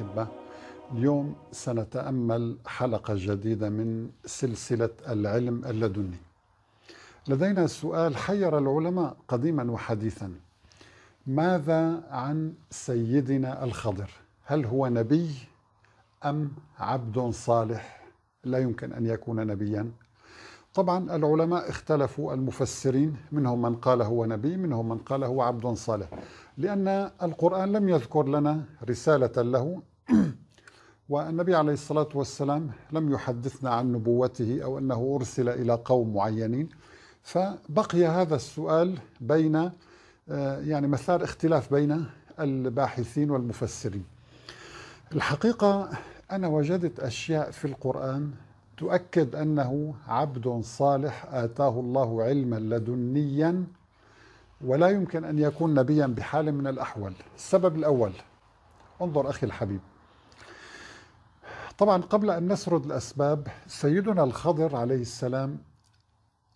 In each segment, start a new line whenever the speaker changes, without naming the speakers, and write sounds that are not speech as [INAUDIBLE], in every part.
الأحبة اليوم سنتأمل حلقة جديدة من سلسلة العلم اللدني لدينا سؤال حير العلماء قديما وحديثا ماذا عن سيدنا الخضر هل هو نبي أم عبد صالح لا يمكن أن يكون نبيا طبعا العلماء اختلفوا المفسرين منهم من قال هو نبي منهم من قال هو عبد صالح لأن القرآن لم يذكر لنا رسالة له [CLEARS THROAT] والنبي عليه الصلاة والسلام لم يحدثنا عن نبوته أو أنه أرسل إلى قوم معينين فبقي هذا السؤال بين آه، يعني مثار اختلاف بين الباحثين والمفسرين الحقيقة أنا وجدت أشياء في القرآن تؤكد أنه عبد صالح آتاه الله علما لدنيا ولا يمكن أن يكون نبيا بحال من الأحوال السبب الأول انظر أخي الحبيب طبعا قبل أن نسرد الأسباب سيدنا الخضر عليه السلام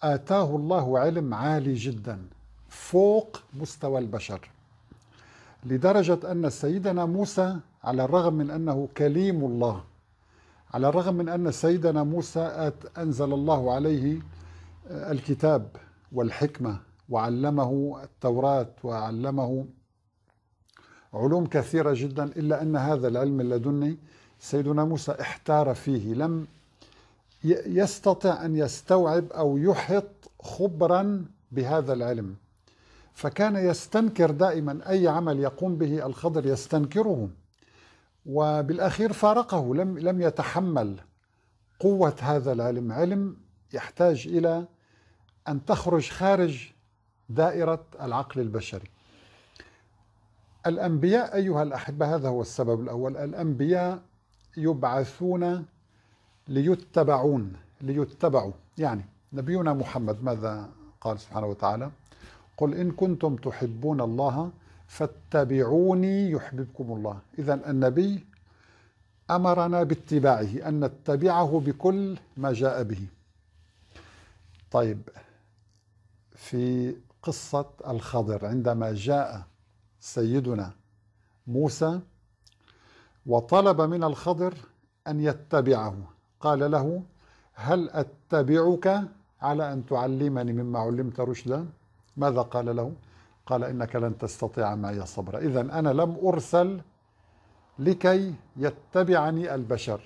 آتاه الله علم عالي جدا فوق مستوى البشر لدرجة أن سيدنا موسى على الرغم من أنه كليم الله على الرغم من أن سيدنا موسى أنزل الله عليه آه، الكتاب والحكمة وعلمه التوراة وعلمه علوم كثيرة جدا إلا أن هذا العلم اللدني سيدنا موسى احتار فيه لم يستطع أن يستوعب أو يحط خبرا بهذا العلم فكان يستنكر دائما أي عمل يقوم به الخضر يستنكره وبالأخير فارقه لم لم يتحمل قوة هذا العلم علم يحتاج إلى أن تخرج خارج دائرة العقل البشري الأنبياء أيها الأحبة هذا هو السبب الأول الأنبياء يبعثون ليتبعون ليتبعوا يعني نبينا محمد ماذا قال سبحانه وتعالى قل إن كنتم تحبون الله فاتبعوني يحببكم الله إذا النبي أمرنا باتباعه أن نتبعه بكل ما جاء به طيب في قصة الخضر عندما جاء سيدنا موسى وطلب من الخضر أن يتبعه قال له هل أتبعك على أن تعلمني مما علمت رشدا ماذا قال له؟ قال إنك لن تستطيع معي صبرا إذا أنا لم أرسل لكي يتبعني البشر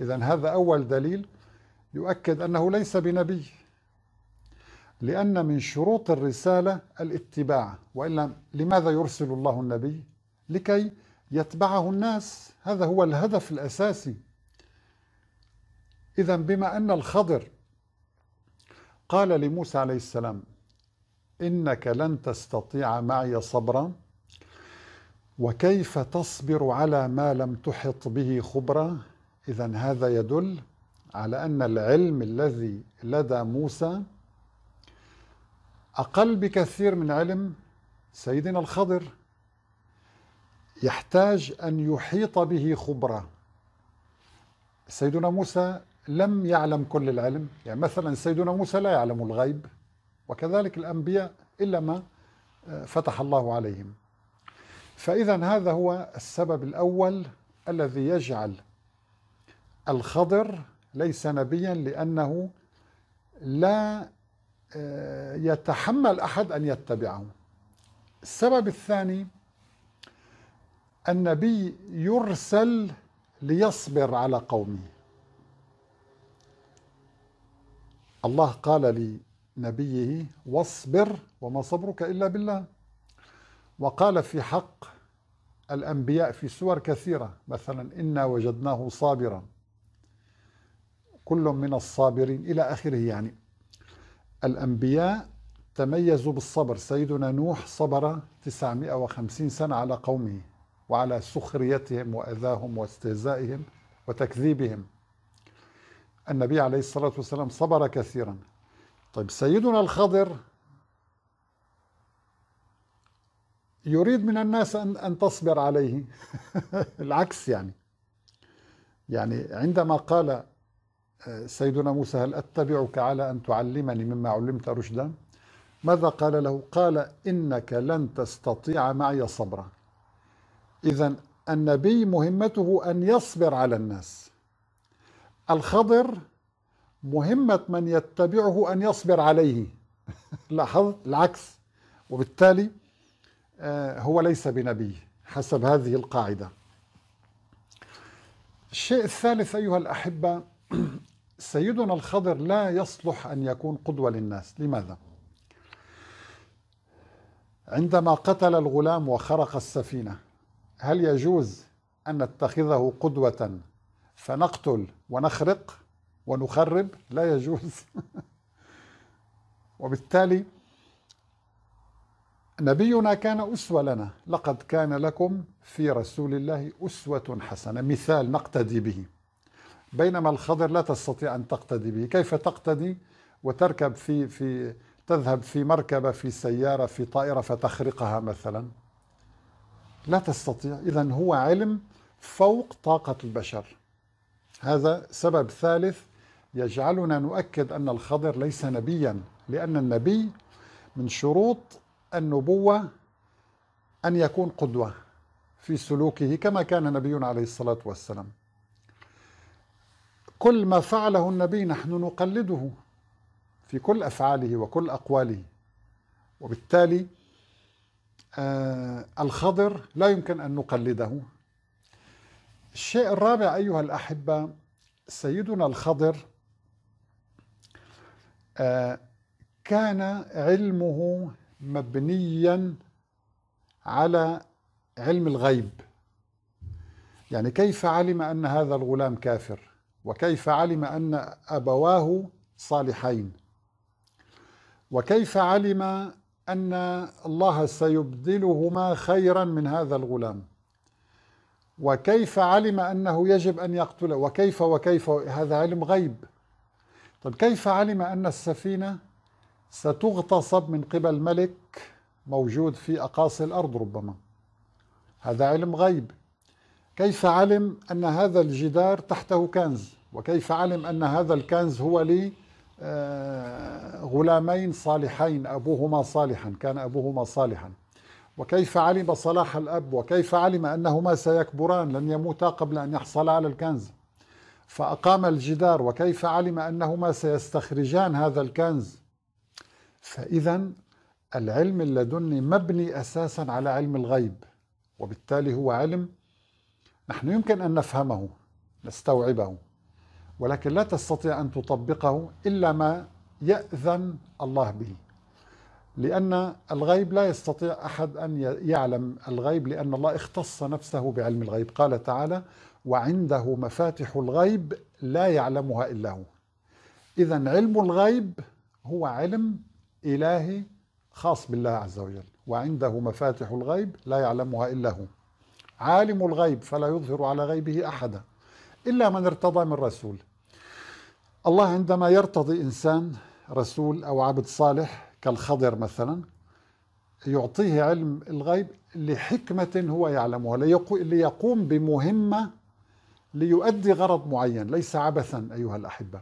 إذا هذا أول دليل يؤكد أنه ليس بنبي لأن من شروط الرسالة الاتباع وإلا لماذا يرسل الله النبي؟ لكي يتبعه الناس هذا هو الهدف الأساسي إذا بما أن الخضر قال لموسى عليه السلام إنك لن تستطيع معي صبرا وكيف تصبر على ما لم تحط به خبرا إذا هذا يدل على أن العلم الذي لدى موسى أقل بكثير من علم سيدنا الخضر يحتاج أن يحيط به خبرة سيدنا موسى لم يعلم كل العلم يعني مثلا سيدنا موسى لا يعلم الغيب وكذلك الأنبياء إلا ما آه، فتح الله عليهم فإذا هذا هو السبب الأول الذي يجعل الخضر ليس نبيا لأنه لا آه، يتحمل أحد أن يتبعه السبب الثاني النبي يرسل ليصبر على قومه الله قال لي نبيه واصبر وما صبرك إلا بالله وقال في حق الأنبياء في سور كثيرة مثلا إنا وجدناه صابرا كل من الصابرين إلى آخره يعني الأنبياء تميزوا بالصبر سيدنا نوح صبر 950 سنة على قومه وعلى سخريتهم وأذاهم واستهزائهم وتكذيبهم النبي عليه الصلاة والسلام صبر كثيرا طيب سيدنا الخضر يريد من الناس أن, أن تصبر عليه [LAUGHS] العكس يعني يعني عندما قال آه، سيدنا موسى هل أتبعك على أن تعلمني مما علمت رشدا ماذا قال له قال إنك لن تستطيع معي صبرا إذا النبي مهمته أن يصبر على الناس الخضر مهمة من يتبعه أن يصبر عليه [LAUGHS] لاحظ العكس وبالتالي آه، هو ليس بنبي حسب هذه القاعدة الشيء الثالث أيها الأحبة [CLEARS THROAT] سيدنا الخضر لا يصلح أن يكون قدوة للناس لماذا؟ عندما قتل الغلام وخرق السفينة هل يجوز أن نتخذه قدوة فنقتل ونخرق؟ ونخرب لا يجوز [LAUGHS] وبالتالي نبينا كان أسوة لنا لقد كان لكم في رسول الله أسوة حسنة مثال نقتدي به بينما الخضر لا تستطيع أن تقتدي به كيف تقتدي وتركب في في تذهب في مركبة في سيارة في طائرة فتخرقها مثلا لا تستطيع إذا هو علم فوق طاقة البشر هذا سبب ثالث يجعلنا نؤكد أن الخضر ليس نبيا لأن النبي من شروط النبوة أن يكون قدوة في سلوكه كما كان نبينا عليه الصلاة والسلام كل ما فعله النبي نحن نقلده في كل أفعاله وكل أقواله وبالتالي آه الخضر لا يمكن أن نقلده الشيء الرابع أيها الأحبة سيدنا الخضر آه، كان علمه مبنيا على علم الغيب يعني كيف علم ان هذا الغلام كافر وكيف علم ان ابواه صالحين وكيف علم ان الله سيبدلهما خيرا من هذا الغلام وكيف علم انه يجب ان يقتله وكيف وكيف هذا علم غيب طيب كيف علم أن السفينة ستغتصب من قبل ملك موجود في أقاصي الأرض ربما هذا علم غيب كيف علم أن هذا الجدار تحته كنز وكيف علم أن هذا الكنز هو لي آه، غلامين صالحين أبوهما صالحا كان أبوهما صالحا وكيف علم صلاح الأب وكيف علم أنهما سيكبران لن يموتا قبل أن يحصلا على الكنز فأقام الجدار وكيف علم أنهما سيستخرجان هذا الكنز فإذا العلم اللدني مبني أساسا على علم الغيب وبالتالي هو علم نحن يمكن أن نفهمه نستوعبه ولكن لا تستطيع أن تطبقه إلا ما يأذن الله به لأن الغيب لا يستطيع أحد أن يعلم الغيب لأن الله اختص نفسه بعلم الغيب قال تعالى وعنده مفاتح الغيب لا يعلمها الا هو اذا علم الغيب هو علم الهي خاص بالله عز وجل وعنده مفاتح الغيب لا يعلمها الا هو عالم الغيب فلا يظهر على غيبه احدا الا من ارتضى من رسول الله عندما يرتضي انسان رسول او عبد صالح كالخضر مثلا يعطيه علم الغيب لحكمه هو يعلمها ليقوم بمهمه ليؤدي غرض معين ليس عبثا أيها الأحبة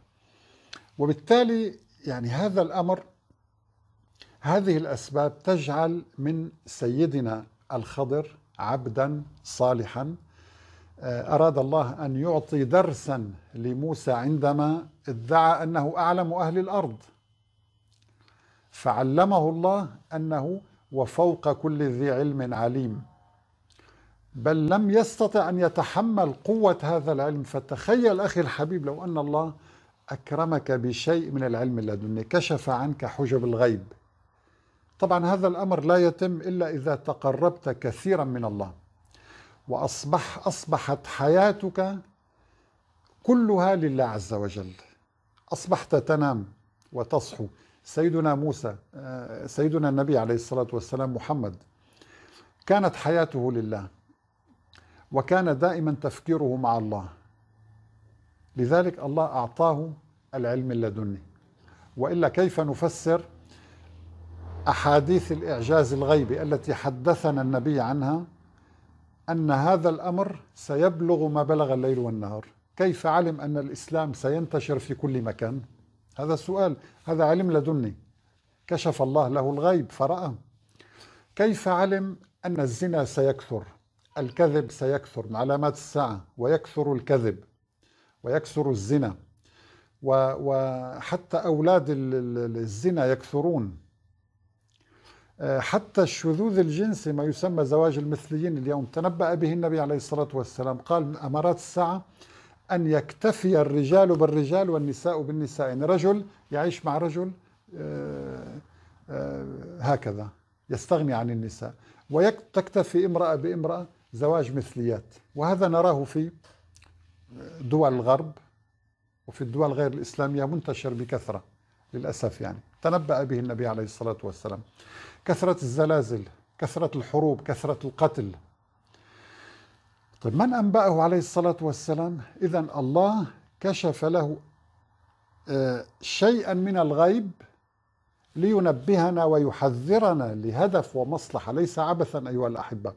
وبالتالي يعني هذا الأمر هذه الأسباب تجعل من سيدنا الخضر عبدا صالحا آه، أراد الله أن يعطي درسا لموسى عندما ادعى أنه أعلم أهل الأرض فعلمه الله أنه وفوق كل ذي علم عليم بل لم يستطع أن يتحمل قوة هذا العلم فتخيل أخي الحبيب لو أن الله أكرمك بشيء من العلم اللدني كشف عنك حجب الغيب طبعا هذا الأمر لا يتم إلا إذا تقربت كثيرا من الله وأصبح أصبحت حياتك كلها لله عز وجل أصبحت تنام وتصحو سيدنا موسى آه، سيدنا النبي عليه الصلاة والسلام محمد كانت حياته لله وكان دائما تفكيره مع الله لذلك الله أعطاه العلم اللدني وإلا كيف نفسر أحاديث الإعجاز الغيبي التي حدثنا النبي عنها أن هذا الأمر سيبلغ ما بلغ الليل والنهار كيف علم أن الإسلام سينتشر في كل مكان هذا السؤال هذا علم لدني كشف الله له الغيب فرأى كيف علم أن الزنا سيكثر الكذب سيكثر من علامات الساعة ويكثر الكذب ويكثر الزنا وحتى أولاد الزنا يكثرون آه، حتى الشذوذ الجنسي ما يسمى زواج المثليين اليوم تنبأ به النبي عليه الصلاة والسلام قال من أمارات الساعة أن يكتفي الرجال بالرجال والنساء بالنساء يعني رجل يعيش مع رجل آه، آه، هكذا يستغني عن النساء ويكتفي امرأة بامرأة زواج مثليات وهذا نراه في دول الغرب وفي الدول غير الإسلامية منتشر بكثرة للأسف يعني تنبأ به النبي عليه الصلاة والسلام كثرة الزلازل كثرة الحروب كثرة القتل طيب من أنبأه عليه الصلاة والسلام إذا الله كشف له آه، شيئا من الغيب لينبهنا ويحذرنا لهدف ومصلحة ليس عبثا أيها الأحبة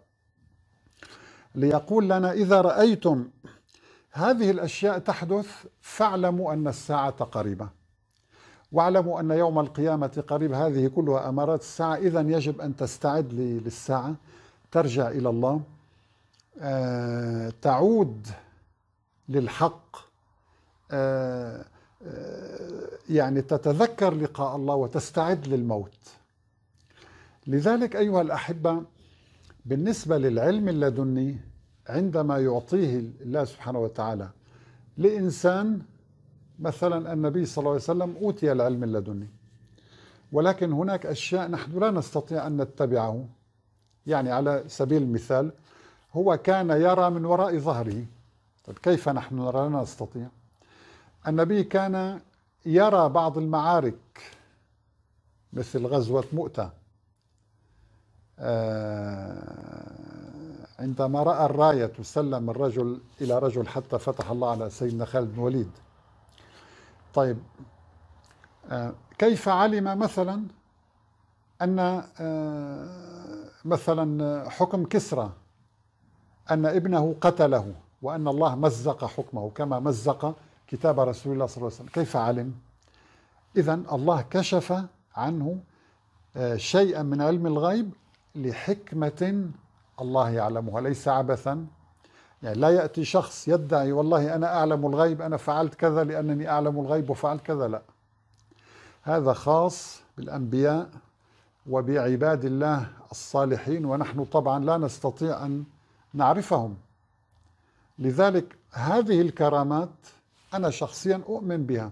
ليقول لنا إذا رأيتم هذه الأشياء تحدث فاعلموا أن الساعة قريبة واعلموا أن يوم القيامة قريب هذه كلها أمارات الساعة إذا يجب أن تستعد للساعة ترجع إلى الله آه، تعود للحق آه، آه، يعني تتذكر لقاء الله وتستعد للموت لذلك أيها الأحبة بالنسبة للعلم اللدني عندما يعطيه الله سبحانه وتعالى لإنسان مثلا النبي صلى الله عليه وسلم أوتي العلم اللدني ولكن هناك أشياء نحن لا نستطيع أن نتبعه يعني على سبيل المثال هو كان يرى من وراء ظهره طيب كيف نحن لا نستطيع النبي كان يرى بعض المعارك مثل غزوة مؤتة آه، عندما رأى الراية تسلم الرجل إلى رجل حتى فتح الله على سيدنا خالد بن وليد طيب آه، كيف علم مثلا أن آه، مثلا حكم كسرى أن ابنه قتله وأن الله مزق حكمه كما مزق كتاب رسول الله صلى الله عليه وسلم كيف علم؟ إذا الله كشف عنه شيئا من علم الغيب لحكمة الله يعلمها ليس عبثا يعني لا يأتي شخص يدعي والله أنا أعلم الغيب أنا فعلت كذا لأنني أعلم الغيب وفعلت كذا لا هذا خاص بالأنبياء وبعباد الله الصالحين ونحن طبعا لا نستطيع أن نعرفهم لذلك هذه الكرامات أنا شخصيا أؤمن بها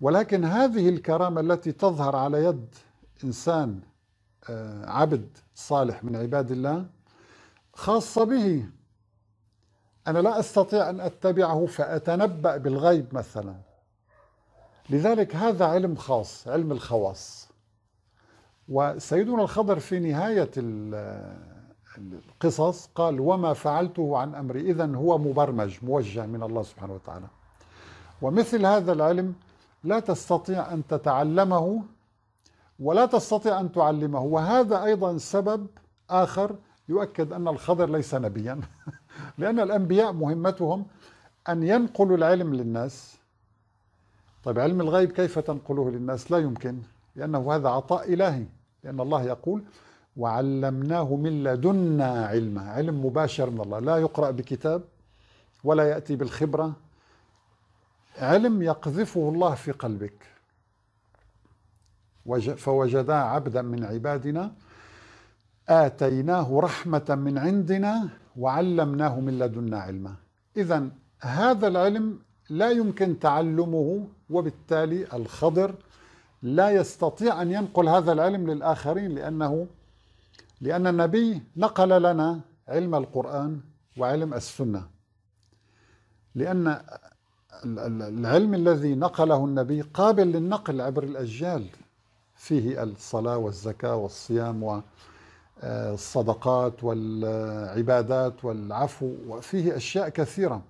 ولكن هذه الكرامة التي تظهر على يد إنسان آه، عبد صالح من عباد الله خاصة به أنا لا أستطيع أن أتبعه فأتنبأ بالغيب مثلا لذلك هذا علم خاص علم الخواص وسيدنا الخضر في نهاية القصص قال وما فعلته عن أمري إذا هو مبرمج موجه من الله سبحانه وتعالى ومثل هذا العلم لا تستطيع أن تتعلمه ولا تستطيع أن تعلمه وهذا أيضا سبب آخر يؤكد أن الخضر ليس نبيا [LAUGHS] لأن الأنبياء مهمتهم أن ينقلوا العلم للناس طيب علم الغيب كيف تنقله للناس لا يمكن لأنه هذا عطاء إلهي لأن الله يقول وعلمناه من لدنا علما علم مباشر من الله لا يقرأ بكتاب ولا يأتي بالخبرة علم يقذفه الله في قلبك فوجدا عبدا من عبادنا آتيناه رحمة من عندنا وعلمناه من لدنا علما إذا هذا العلم لا يمكن تعلمه وبالتالي الخضر لا يستطيع أن ينقل هذا العلم للآخرين لأنه لأن النبي نقل لنا علم القرآن وعلم السنة لأن العلم الذي نقله النبي قابل للنقل عبر الأجيال فيه الصلاة والزكاة والصيام والصدقات آه، والعبادات والعفو وفيه أشياء كثيرة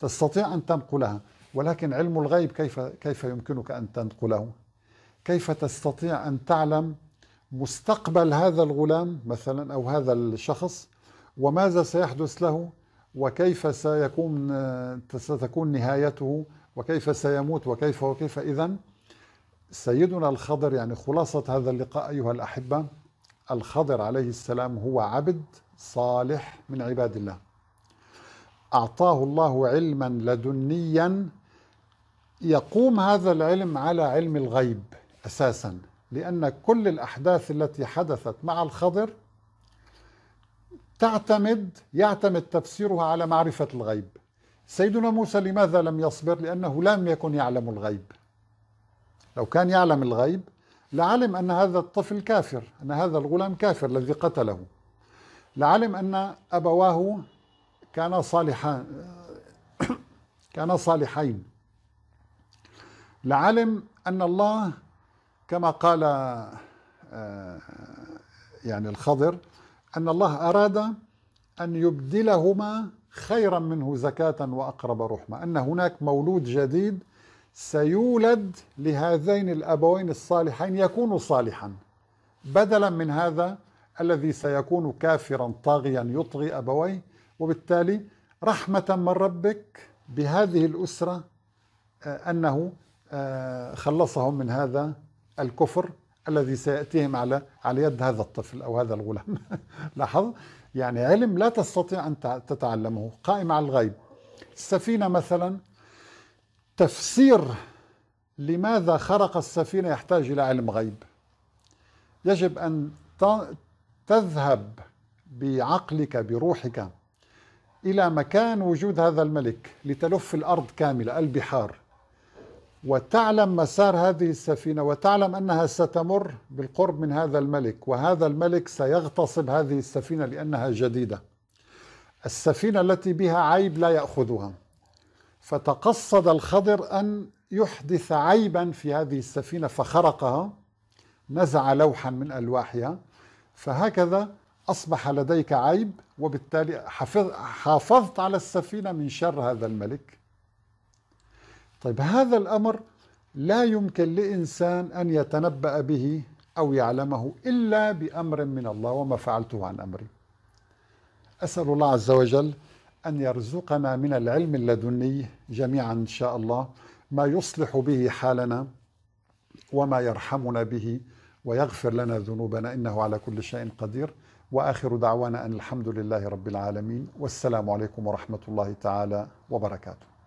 تستطيع أن تنقلها ولكن علم الغيب كيف كيف يمكنك أن تنقله؟ كيف تستطيع أن تعلم مستقبل هذا الغلام مثلا أو هذا الشخص وماذا سيحدث له وكيف سيكون آه، ستكون نهايته وكيف سيموت وكيف وكيف إذا سيدنا الخضر يعني خلاصة هذا اللقاء أيها الأحبة الخضر عليه السلام هو عبد صالح من عباد الله أعطاه الله علما لدنيا يقوم هذا العلم على علم الغيب أساسا لأن كل الأحداث التي حدثت مع الخضر تعتمد يعتمد تفسيرها على معرفة الغيب سيدنا موسى لماذا لم يصبر لأنه لم يكن يعلم الغيب لو كان يعلم الغيب لعلم أن هذا الطفل كافر أن هذا الغلام كافر الذي قتله لعلم أن أبواه كانا صالحان [COUGHS] كانا صالحين لعلم أن الله كما قال آه، يعني الخضر أن الله أراد أن يبدلهما خيرا منه زكاة وأقرب رحمة أن هناك مولود جديد سيولد لهذين الابوين الصالحين يكون صالحا بدلا من هذا الذي سيكون كافرا طاغيا يطغي ابويه وبالتالي رحمه من ربك بهذه الاسره آه، انه آه، خلصهم من هذا الكفر الذي سياتيهم على على يد هذا الطفل او هذا الغلام [LAUGHS] لاحظ يعني علم لا تستطيع ان تتعلمه قائم على الغيب السفينه مثلا تفسير لماذا خرق السفينة يحتاج إلى علم غيب يجب أن تذهب بعقلك بروحك إلى مكان وجود هذا الملك لتلف الأرض كاملة البحار وتعلم مسار هذه السفينة وتعلم أنها ستمر بالقرب من هذا الملك وهذا الملك سيغتصب هذه السفينة لأنها جديدة السفينة التي بها عيب لا يأخذها فتقصد الخضر أن يحدث عيبا في هذه السفينة فخرقها نزع لوحا من ألواحها فهكذا أصبح لديك عيب وبالتالي حفظ حافظت على السفينة من شر هذا الملك طيب هذا الأمر لا يمكن لإنسان أن يتنبأ به أو يعلمه إلا بأمر من الله وما فعلته عن أمري أسأل الله عز وجل أن يرزقنا من العلم اللدني جميعا إن شاء الله ما يصلح به حالنا وما يرحمنا به ويغفر لنا ذنوبنا إنه على كل شيء قدير وآخر دعوانا أن الحمد لله رب العالمين والسلام عليكم ورحمة الله تعالى وبركاته